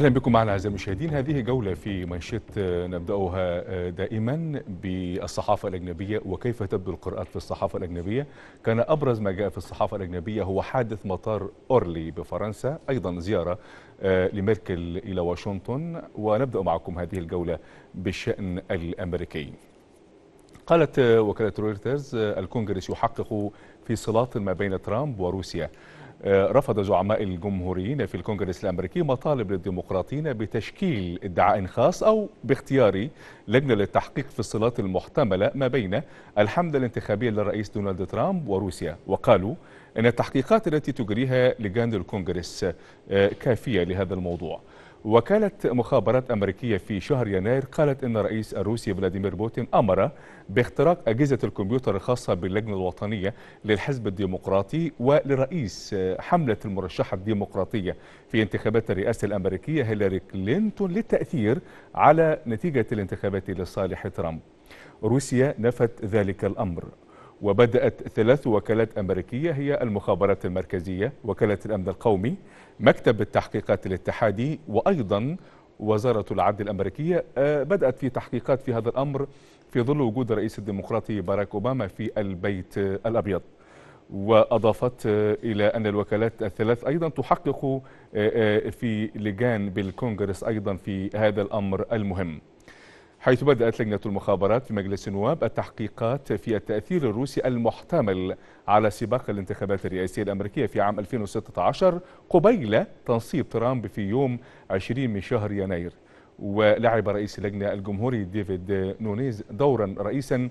أهلا بكم معنا أعزائي المشاهدين هذه جولة في منشط آه، نبدأها آه، دائما بالصحافة الأجنبية وكيف تبدو القراءات في الصحافة الأجنبية كان أبرز ما جاء في الصحافة الأجنبية هو حادث مطار أورلي بفرنسا أيضا زيارة آه، لميركل إلى واشنطن ونبدأ معكم هذه الجولة بالشأن الأمريكي قالت وكالة رويترز الكونغرس يحقق في صلات ما بين ترامب وروسيا آه، رفض زعماء الجمهوريين في الكونغرس الامريكي مطالب للديمقراطيين بتشكيل ادعاء خاص او باختيار لجنه للتحقيق في الصلات المحتمله ما بين الحمله الانتخابيه للرئيس دونالد ترامب وروسيا وقالوا ان التحقيقات التي تجريها لجان الكونغرس آه، كافيه لهذا الموضوع وكالة مخابرات أمريكية في شهر يناير قالت أن الرئيس الروسي فلاديمير بوتين أمر باختراق أجهزة الكمبيوتر الخاصة باللجنة الوطنية للحزب الديمقراطي ولرئيس حملة المرشحة الديمقراطية في انتخابات الرئاسة الأمريكية هيلاري كلينتون للتأثير على نتيجة الانتخابات لصالح ترامب روسيا نفت ذلك الأمر وبدأت ثلاث وكالات أمريكية هي المخابرات المركزية وكالة الأمن القومي مكتب التحقيقات الاتحادي وأيضا وزارة العدل الأمريكية آه، بدأت في تحقيقات في هذا الأمر في ظل وجود الرئيس الديمقراطي باراك أوباما في البيت الأبيض وأضافت آه، إلى أن الوكالات الثلاث أيضا تحقق آه، في لجان بالكونغرس أيضا في هذا الأمر المهم حيث بدأت لجنة المخابرات في مجلس النواب التحقيقات في التأثير الروسي المحتمل على سباق الانتخابات الرئاسية الأمريكية في عام 2016 قبيل تنصيب ترامب في يوم 20 من شهر يناير ولعب رئيس اللجنة الجمهوري ديفيد نونيز دورا رئيسا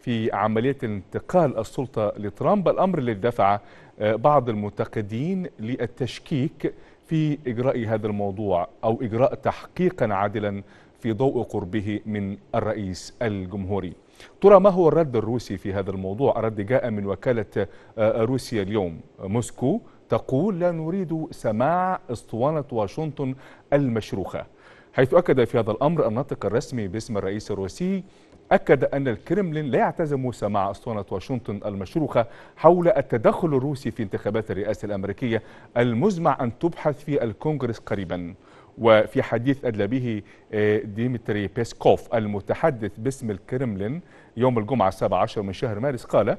في عملية انتقال السلطة لترامب الأمر الذي دفع بعض المنتقدين للتشكيك في إجراء هذا الموضوع أو إجراء تحقيقا عادلا في ضوء قربه من الرئيس الجمهوري ترى ما هو الرد الروسي في هذا الموضوع الرد جاء من وكالة آه، روسيا اليوم موسكو تقول لا نريد سماع اسطوانة واشنطن المشروخة حيث أكد في هذا الأمر الناطق الرسمي باسم الرئيس الروسي أكد أن الكرملين لا يعتزم سماع أسطوانة واشنطن المشروخة حول التدخل الروسي في انتخابات الرئاسة الأمريكية المزمع أن تبحث في الكونغرس قريباً وفي حديث أدلى به آه، ديمتري بيسكوف المتحدث باسم الكرملين يوم الجمعة 17 من شهر مارس قال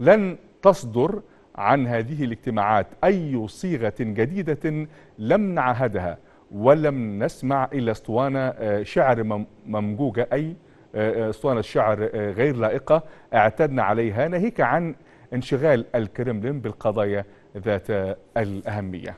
لن تصدر عن هذه الاجتماعات أي صيغة جديدة لم نعهدها ولم نسمع إلا اسطوانة آه، شعر ممجوجة أي آه، اسطوانة شعر غير لائقة اعتدنا عليها ناهيك عن انشغال الكرملين بالقضايا ذات الأهمية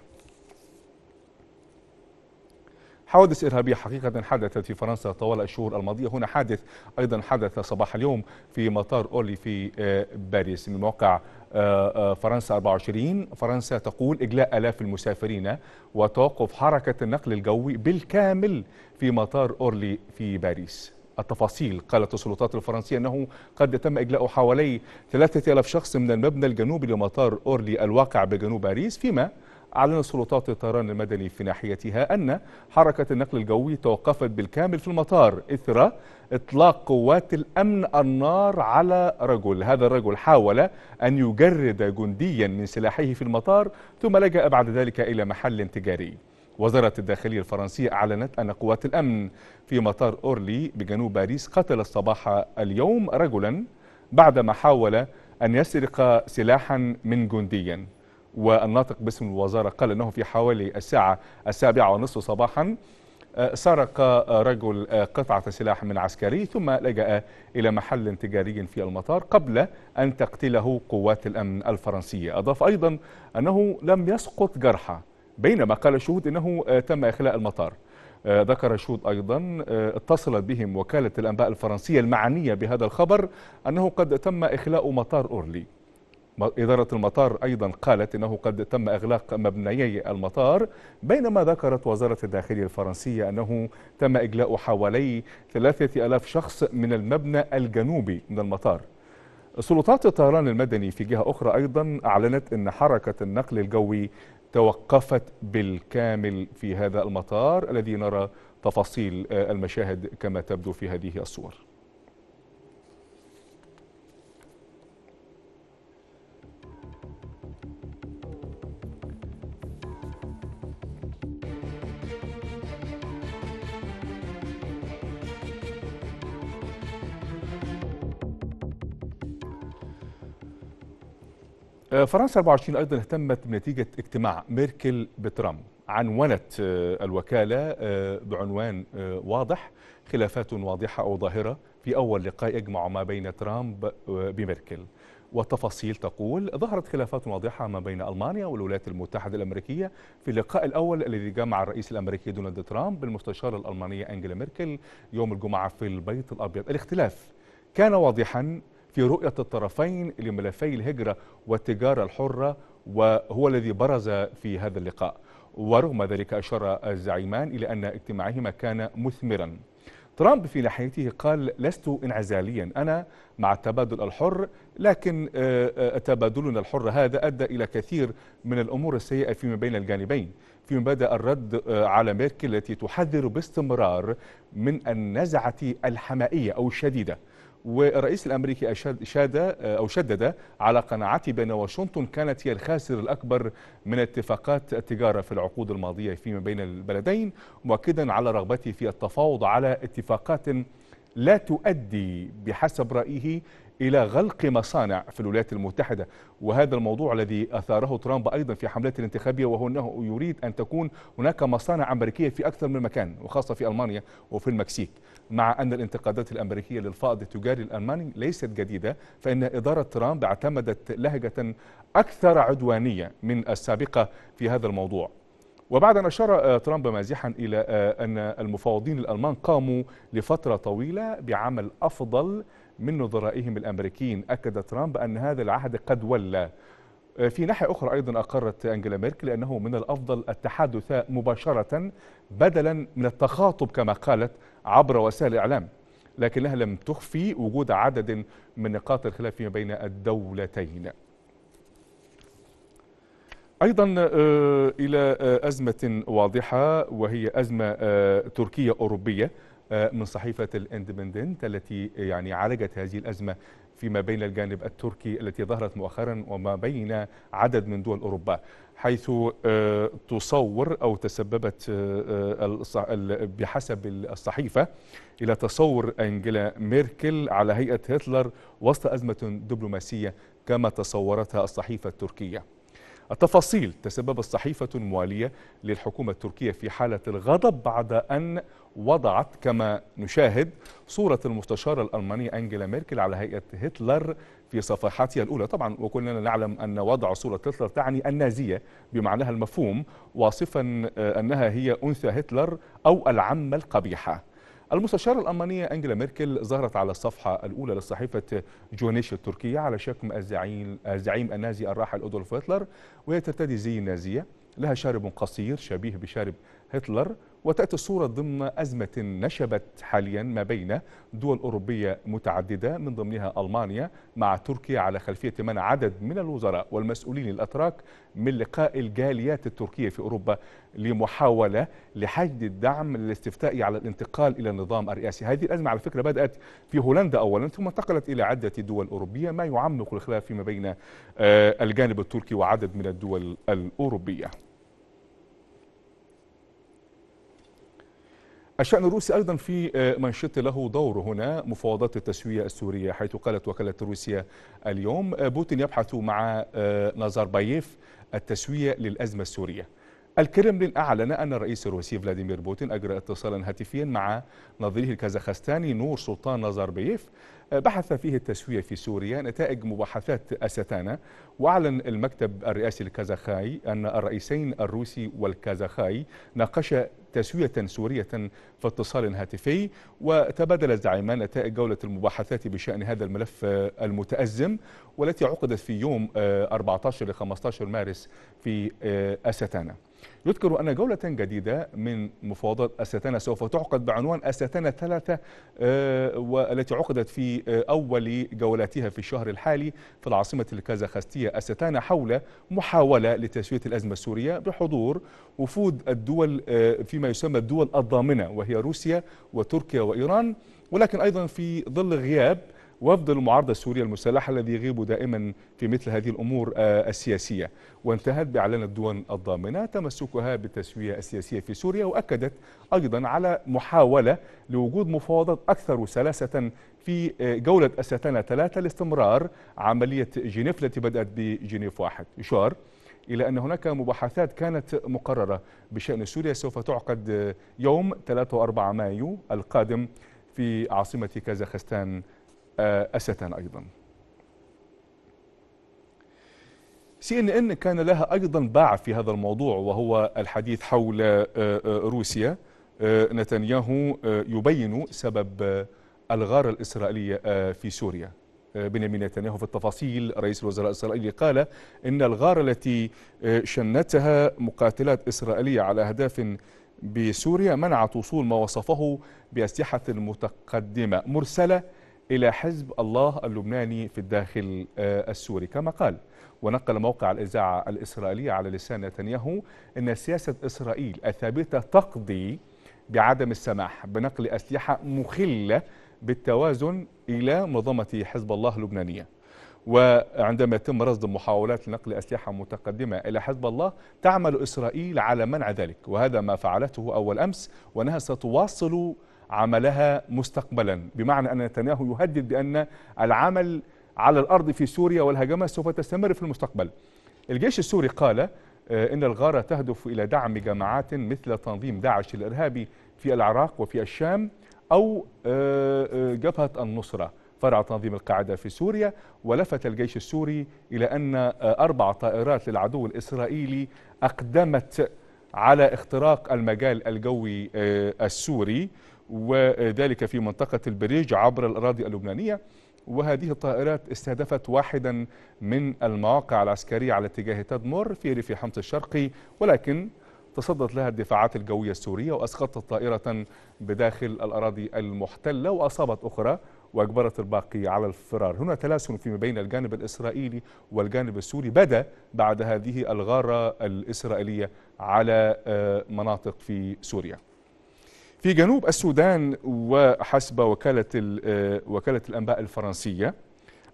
حوادث إرهابية حقيقة حدثت في فرنسا طوال الشهور الماضية هنا حادث أيضا حدث صباح اليوم في مطار أولي في آه، باريس من موقع آه، آه، فرنسا 24 فرنسا تقول إجلاء آلاف المسافرين وتوقف حركة النقل الجوي بالكامل في مطار أورلي في باريس التفاصيل قالت السلطات الفرنسية أنه قد تم إجلاء حوالي 3000 شخص من المبنى الجنوبي لمطار أورلي الواقع بجنوب باريس فيما أعلنت سلطات الطيران المدني في ناحيتها أن حركة النقل الجوي توقفت بالكامل في المطار إثر إطلاق قوات الأمن النار على رجل هذا الرجل حاول أن يجرد جنديا من سلاحه في المطار ثم لجأ بعد ذلك إلى محل تجاري وزارة الداخلية الفرنسية أعلنت أن قوات الأمن في مطار أورلي بجنوب باريس قتلت صباح اليوم رجلا بعدما حاول أن يسرق سلاحا من جنديا والناطق باسم الوزارة قال أنه في حوالي الساعة السابعة ونصف صباحا آه، سرق آه، رجل آه، قطعة سلاح من عسكري ثم لجأ إلى محل تجاري في المطار قبل أن تقتله قوات الأمن الفرنسية أضاف أيضا أنه لم يسقط جرحى بينما قال الشهود أنه تم إخلاء المطار ذكر الشهود أيضا اتصلت بهم وكالة الأنباء الفرنسية المعنية بهذا الخبر أنه قد تم إخلاء مطار أورلي إدارة المطار أيضا قالت أنه قد تم إغلاق مبنيي المطار بينما ذكرت وزارة الداخلية الفرنسية أنه تم إجلاء حوالي 3000 شخص من المبنى الجنوبي من المطار سلطات الطيران المدني في جهة أخرى أيضا أعلنت أن حركة النقل الجوي توقفت بالكامل في هذا المطار الذي نرى تفاصيل آه، المشاهد كما تبدو في هذه الصور آه، فرنسا 24 ايضا اهتمت بنتيجه اجتماع ميركل بترامب عنونت آه، الوكاله آه، بعنوان واضح خلافات واضحه او ظاهره في اول لقاء يجمع ما بين ترامب بميركل والتفاصيل تقول ظهرت خلافات واضحة ما بين ألمانيا والولايات المتحدة الأمريكية في اللقاء الأول الذي جمع الرئيس الأمريكي دونالد ترامب بالمستشارة الألمانية انجيلا ميركل يوم الجمعة في البيت الأبيض الاختلاف كان واضحا في رؤية الطرفين لملفي الهجرة والتجارة الحرة وهو الذي برز في هذا اللقاء ورغم ذلك أشار الزعيمان إلى أن اجتماعهما كان مثمرا ترامب في ناحيته قال لست انعزاليا أنا مع التبادل الحر لكن آه، آه، تبادلنا الحر هذا أدى إلى كثير من الأمور السيئة فيما بين الجانبين فيما بدأ الرد آه، على ميركل التي تحذر باستمرار من النزعة الحمائية أو الشديدة والرئيس الامريكي اشاد آه، او شدد على قناعته بان واشنطن كانت هي الخاسر الاكبر من اتفاقات التجاره في العقود الماضيه فيما بين البلدين مؤكدا على رغبته في التفاوض على اتفاقات لا تؤدي بحسب رأيه إلى غلق مصانع في الولايات المتحدة وهذا الموضوع الذي أثاره ترامب أيضا في حملته الانتخابية وهو أنه يريد أن تكون هناك مصانع أمريكية في أكثر من مكان وخاصة في ألمانيا وفي المكسيك مع أن الانتقادات الأمريكية للفائض التجاري الألماني ليست جديدة فإن إدارة ترامب اعتمدت لهجة أكثر عدوانية من السابقة في هذا الموضوع وبعد أن أشار آه، ترامب مازحا إلى آه، أن المفاوضين الألمان قاموا لفترة طويلة بعمل أفضل من نظرائهم الأمريكيين أكد ترامب أن هذا العهد قد ولى آه، في ناحية أخرى أيضا أقرت أنجيلا ميركل أنه من الأفضل التحدث مباشرة بدلا من التخاطب كما قالت عبر وسائل الإعلام لكنها لم تخفي وجود عدد من نقاط الخلاف بين الدولتين أيضا آه، إلى آه، أزمة واضحة وهي أزمة آه، تركية أوروبية من صحيفة الاندبندنت التي يعني عالجت هذه الأزمة فيما بين الجانب التركي التي ظهرت مؤخرا وما بين عدد من دول أوروبا حيث تصور أو تسببت بحسب الصحيفة إلى تصور أنجيلا ميركل على هيئة هتلر وسط أزمة دبلوماسية كما تصورتها الصحيفة التركية التفاصيل تسبب الصحيفة الموالية للحكومة التركية في حالة الغضب بعد أن وضعت كما نشاهد صورة المستشارة الألمانية أنجيلا ميركل على هيئة هتلر في صفحاتها الأولى طبعا وكلنا نعلم أن وضع صورة هتلر تعني النازية بمعناها المفهوم واصفا آه، أنها هي أنثى هتلر أو العمة القبيحة المستشارة الألمانية أنجلا ميركل ظهرت على الصفحة الأولى لصحيفة جونيش التركية على شكم الزعيم, الزعيم النازي الراحل أدولف هتلر وهي ترتدي زي النازية لها شارب قصير شبيه بشارب هتلر وتأتي الصورة ضمن أزمة نشبت حاليا ما بين دول أوروبية متعددة من ضمنها ألمانيا مع تركيا على خلفية منع عدد من الوزراء والمسؤولين الأتراك من لقاء الجاليات التركية في أوروبا لمحاولة لحشد الدعم الاستفتائي على الانتقال إلى النظام الرئاسي هذه الأزمة على فكرة بدأت في هولندا أولا ثم انتقلت إلى عدة دول أوروبية ما يعمق الخلاف فيما بين آه، الجانب التركي وعدد من الدول الأوروبية الشأن الروسي أيضا في آه، منشط له دور هنا مفاوضات التسوية السورية حيث قالت وكالة روسيا اليوم آه، بوتين يبحث مع آه، نازاربايف التسوية للأزمة السورية الكرملين أعلن أن الرئيس الروسي فلاديمير بوتين أجرى اتصالا هاتفيا مع نظيره الكازاخستاني نور سلطان نظربيف بحث فيه التسوية في سوريا نتائج مباحثات أستانا وأعلن المكتب الرئاسي الكازاخاي أن الرئيسين الروسي والكازاخاي ناقشا تسوية سورية في اتصال هاتفي وتبادل الزعيمان نتائج جولة المباحثات بشأن هذا الملف المتأزم والتي عقدت في يوم 14 ل 15 مارس في آه، أستانا يذكر أن جولة جديدة من مفاوضات أستانا سوف تعقد بعنوان أستانا ثلاثة آه، والتي عقدت في آه، أول جولاتها في الشهر الحالي في العاصمة الكازاخستية أستانا حول محاولة لتسوية الأزمة السورية بحضور وفود الدول آه، فيما يسمى الدول الضامنة وهي روسيا وتركيا وإيران ولكن أيضا في ظل غياب وفد المعارضة السورية المسلحة الذي يغيب دائما في مثل هذه الأمور آه، السياسية وانتهت بإعلان الدول الضامنة تمسكها بالتسوية السياسية في سوريا وأكدت أيضا على محاولة لوجود مفاوضات أكثر سلاسة في آه، جولة أستانة ثلاثة لاستمرار عملية جنيف التي بدأت بجنيف واحد يشار إلى أن هناك مباحثات كانت مقررة بشأن سوريا سوف تعقد آه، يوم 3 و 4 مايو القادم في عاصمة كازاخستان آه، أسة أيضا سي ان ان كان لها ايضا باع في هذا الموضوع وهو الحديث حول آه، آه، روسيا نتنياهو يبين سبب الغارة الإسرائيلية في سوريا بنيامين نتنياهو في التفاصيل رئيس الوزراء الإسرائيلي قال إن الغارة التي شنتها مقاتلات إسرائيلية على أهداف بسوريا منعت وصول ما وصفه بأسلحة متقدمة مرسلة إلى حزب الله اللبناني في الداخل آه، السوري كما قال ونقل موقع الإذاعة الإسرائيلية على لسان نتنياهو أن سياسة إسرائيل الثابتة تقضي بعدم السماح بنقل أسلحة مخلة بالتوازن إلى منظمة حزب الله اللبنانية وعندما يتم رصد محاولات لنقل أسلحة متقدمة إلى حزب الله تعمل إسرائيل على منع ذلك وهذا ما فعلته أول أمس وأنها ستواصل عملها مستقبلا بمعنى أن نتنياهو يهدد بأن العمل على الأرض في سوريا والهجمة سوف تستمر في المستقبل الجيش السوري قال آه، إن الغارة تهدف إلى دعم جماعات مثل تنظيم داعش الإرهابي في العراق وفي الشام أو آه، آه، جبهة النصرة فرع تنظيم القاعدة في سوريا ولفت الجيش السوري إلى أن أربع طائرات للعدو الإسرائيلي أقدمت على اختراق المجال الجوي السوري وذلك في منطقة البريج عبر الأراضي اللبنانية وهذه الطائرات استهدفت واحدا من المواقع العسكرية على اتجاه تدمر في ريف حمص الشرقي ولكن تصدت لها الدفاعات الجوية السورية وأسقطت طائرة بداخل الأراضي المحتلة وأصابت أخرى وأجبرت الباقي على الفرار هنا تلاسن فيما بين الجانب الإسرائيلي والجانب السوري بدا بعد هذه الغارة الإسرائيلية على آه، مناطق في سوريا في جنوب السودان وحسب وكالة, آه، وكالة الأنباء الفرنسية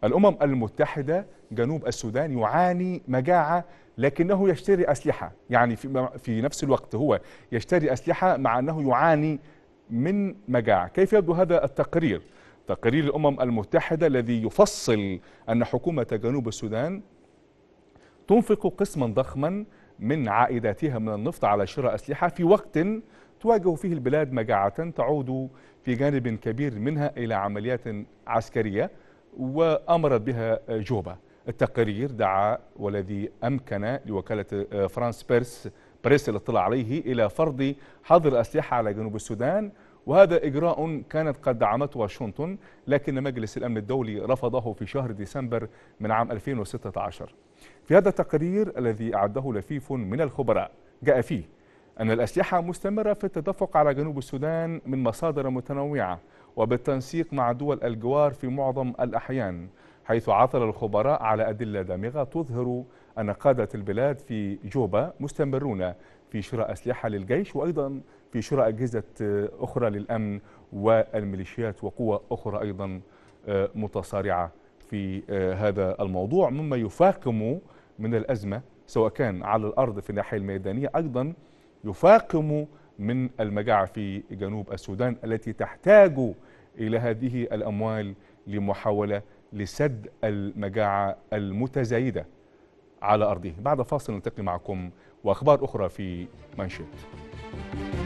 الأمم المتحدة جنوب السودان يعاني مجاعة لكنه يشتري أسلحة يعني في, في نفس الوقت هو يشتري أسلحة مع أنه يعاني من مجاعة كيف يبدو هذا التقرير؟ تقرير الأمم المتحدة الذي يفصل أن حكومة جنوب السودان تنفق قسما ضخما من عائداتها من النفط على شراء أسلحة في وقت تواجه فيه البلاد مجاعة تعود في جانب كبير منها إلى عمليات عسكرية وأمرت بها جوبا التقرير دعا والذي أمكن لوكالة آه، فرانس بيرس بريس الاطلاع عليه إلى فرض حظر أسلحة على جنوب السودان وهذا إجراء كانت قد دعمته واشنطن لكن مجلس الأمن الدولي رفضه في شهر ديسمبر من عام 2016 في هذا التقرير الذي أعده لفيف من الخبراء جاء فيه أن الأسلحة مستمرة في التدفق على جنوب السودان من مصادر متنوعة وبالتنسيق مع دول الجوار في معظم الأحيان حيث عثر الخبراء على أدلة دامغة تظهر أن قادة البلاد في جوبا مستمرون في شراء أسلحة للجيش وأيضا في شراء أجهزة أخرى للأمن والميليشيات وقوى أخرى أيضا آه، متصارعة في آه، هذا الموضوع مما يفاقم من الأزمة سواء كان على الأرض في الناحية الميدانية أيضا يفاقم من المجاعة في جنوب السودان التي تحتاج إلى هذه الأموال لمحاولة لسد المجاعة المتزايدة على أرضه بعد فاصل نلتقي معكم وأخبار أخرى في منشط